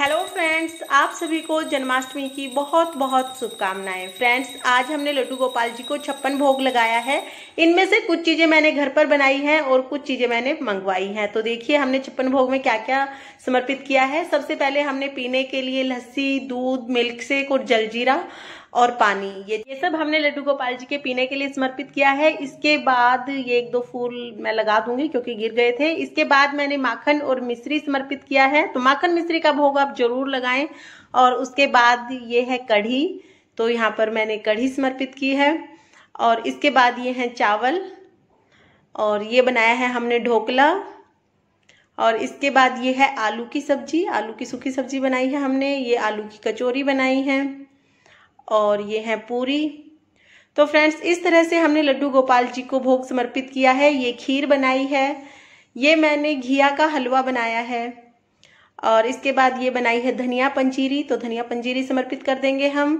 hello friends आप सभी को जन्माष्टमी की बहुत बहुत शुभकामनाएं फ्रेंड्स आज हमने लड्डू गोपाल जी को छप्पन भोग लगाया है इनमें से कुछ चीज़ें मैंने घर पर बनाई हैं और कुछ चीज़ें मैंने मंगवाई हैं तो देखिए हमने छप्पन भोग में क्या क्या समर्पित किया है सबसे पहले हमने पीने के लिए लस्सी दूध मिल्क शेक और जलजीरा और पानी ये ये सब हमने लड्डू गोपाल जी के पीने के लिए समर्पित किया है इसके बाद ये एक दो फूल मैं लगा दूंगी क्योंकि गिर गए थे इसके बाद मैंने माखन और मिश्री समर्पित किया है तो माखन मिश्री का भोग आप जरूर लगाएं और उसके बाद ये है कढ़ी तो यहाँ पर मैंने कढ़ी समर्पित की है और इसके बाद ये है चावल और ये बनाया है हमने ढोकला और इसके बाद ये है आलू की सब्जी आलू की सूखी सब्जी बनाई है हमने ये आलू की कचौरी बनाई है और ये है पूरी तो फ्रेंड्स इस तरह से हमने लड्डू गोपाल जी को भोग समर्पित किया है ये खीर बनाई है ये मैंने घिया का हलवा बनाया है और इसके बाद ये बनाई है धनिया पंजीरी तो धनिया पंजीरी समर्पित कर देंगे हम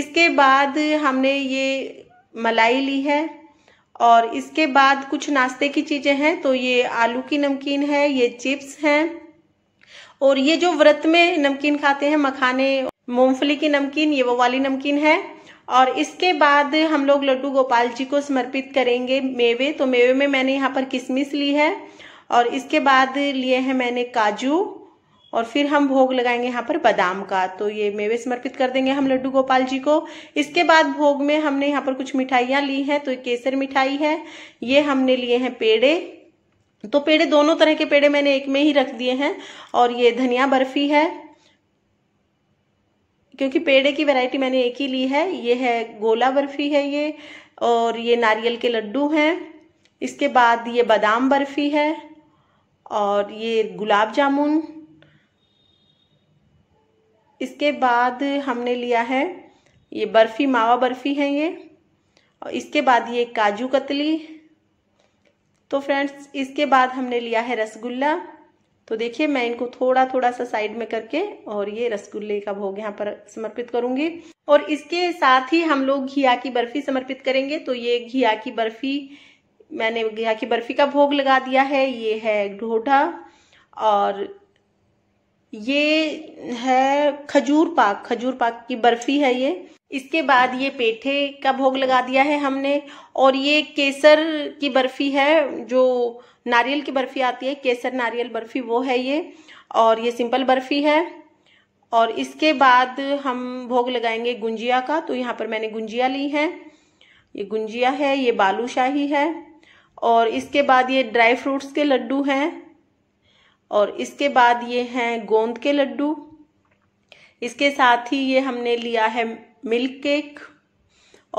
इसके बाद हमने ये मलाई ली है और इसके बाद कुछ नाश्ते की चीज़ें हैं तो ये आलू की नमकीन है ये चिप्स हैं और ये जो व्रत में नमकीन खाते हैं मखाने मूंगफली की नमकीन ये वो वाली नमकीन है और इसके बाद हम लोग लड्डू गोपाल जी को समर्पित करेंगे मेवे तो मेवे में मैंने यहाँ पर किशमिश ली है और इसके बाद लिए हैं मैंने काजू और फिर हम भोग लगाएंगे यहाँ पर बादाम का तो ये मेवे समर्पित कर देंगे हम लड्डू गोपाल जी को इसके बाद भोग में हमने यहाँ पर कुछ मिठाइयाँ ली हैं तो केसर मिठाई है ये हमने लिए हैं पेड़े तो पेड़े दोनों तरह के पेड़े मैंने एक में ही रख दिए हैं और ये धनिया बर्फी है क्योंकि पेड़े की वैरायटी मैंने एक ही ली है ये है गोला बर्फी है ये और ये नारियल के लड्डू हैं इसके बाद ये बादाम बर्फी है और ये गुलाब जामुन इसके बाद हमने लिया है ये बर्फ़ी मावा बर्फ़ी है ये और इसके बाद ये काजू कतली तो फ्रेंड्स इसके बाद हमने लिया है रसगुल्ला तो देखिए मैं इनको थोड़ा थोड़ा सा साइड में करके और ये रसगुल्ले का भोग यहाँ पर समर्पित करूंगी और इसके साथ ही हम लोग घिया की बर्फी समर्पित करेंगे तो ये घिया की बर्फी मैंने घिया की बर्फी का भोग लगा दिया है ये है ढोढा और ये है खजूर पाक खजूर पाक की बर्फी है ये इसके बाद ये पेठे का भोग लगा दिया है हमने और ये केसर की बर्फी है जो नारियल की बर्फी आती है केसर नारियल बर्फी वो है ये और ये सिंपल बर्फी है और इसके बाद हम भोग लगाएंगे गुंजिया का तो यहाँ पर मैंने गुंजिया ली है ये गुंजिया है ये बालूशाही है और इसके बाद ये ड्राई फ्रूट्स के लड्डू हैं और इसके बाद ये हैं गोंद के लड्डू इसके साथ ही ये हमने लिया है मिल्क केक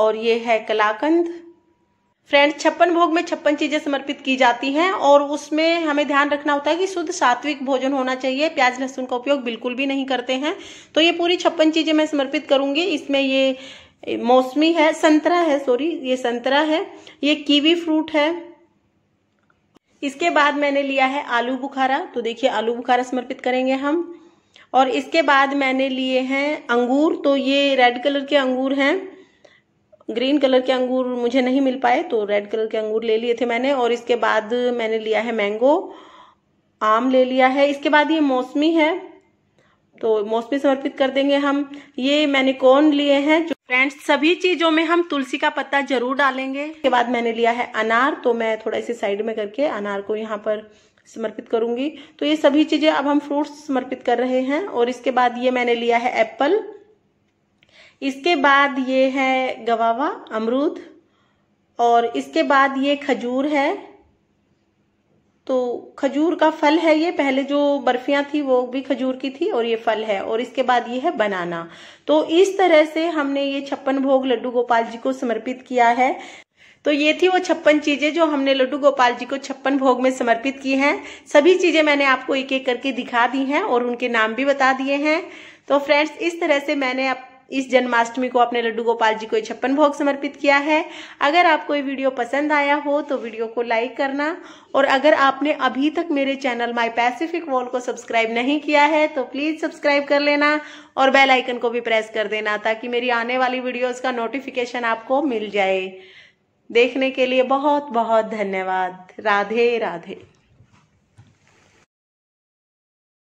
और ये है कलाकंद फ्रेंड्स छप्पन भोग में छप्पन चीजें समर्पित की जाती हैं और उसमें हमें ध्यान रखना होता है कि शुद्ध सात्विक भोजन होना चाहिए प्याज लहसुन का उपयोग बिल्कुल भी नहीं करते हैं तो ये पूरी छप्पन चीजें मैं समर्पित करूंगी इसमें ये मौसमी है संतरा है सॉरी ये संतरा है ये कीवी फ्रूट है इसके बाद मैंने लिया है आलू बुखारा तो देखिए आलू बुखारा समर्पित करेंगे हम और इसके बाद मैंने लिए हैं अंगूर तो ये रेड कलर के अंगूर हैं ग्रीन कलर के अंगूर मुझे नहीं मिल पाए तो रेड कलर के अंगूर ले लिए थे मैंने और इसके बाद मैंने लिया है मैंगो आम ले लिया है इसके बाद ये मौसमी है तो मौसमी समर्पित कर देंगे हम ये मैंने कौन लिए हैं फ्रेंड्स सभी चीजों में हम तुलसी का पत्ता जरूर डालेंगे इसके बाद मैंने लिया है अनार तो मैं थोड़ा इसे साइड में करके अनार को यहाँ पर समर्पित करूंगी तो ये सभी चीजें अब हम फ्रूट्स समर्पित कर रहे हैं और इसके बाद ये मैंने लिया है एप्पल इसके बाद ये है गवावा अमरूद और इसके बाद ये खजूर है तो खजूर का फल है ये पहले जो बर्फियां थी वो भी खजूर की थी और ये फल है और इसके बाद ये है बनाना तो इस तरह से हमने ये छप्पन भोग लड्डू गोपाल जी को समर्पित किया है तो ये थी वो छप्पन चीजें जो हमने लड्डू गोपाल जी को छप्पन भोग में समर्पित की हैं सभी चीजें मैंने आपको एक एक करके दिखा दी हैं और उनके नाम भी बता दिए हैं तो फ्रेंड्स इस तरह से मैंने आप इस जन्माष्टमी को अपने लड्डू गोपाल जी को छप्पन भोग समर्पित किया है अगर आपको ये वीडियो पसंद आया हो तो वीडियो को लाइक करना और अगर आपने अभी तक मेरे चैनल माई पैसिफिक वॉल को सब्सक्राइब नहीं किया है तो प्लीज सब्सक्राइब कर लेना और बेल आइकन को भी प्रेस कर देना ताकि मेरी आने वाली वीडियो का नोटिफिकेशन आपको मिल जाए देखने के लिए बहुत बहुत धन्यवाद राधे राधे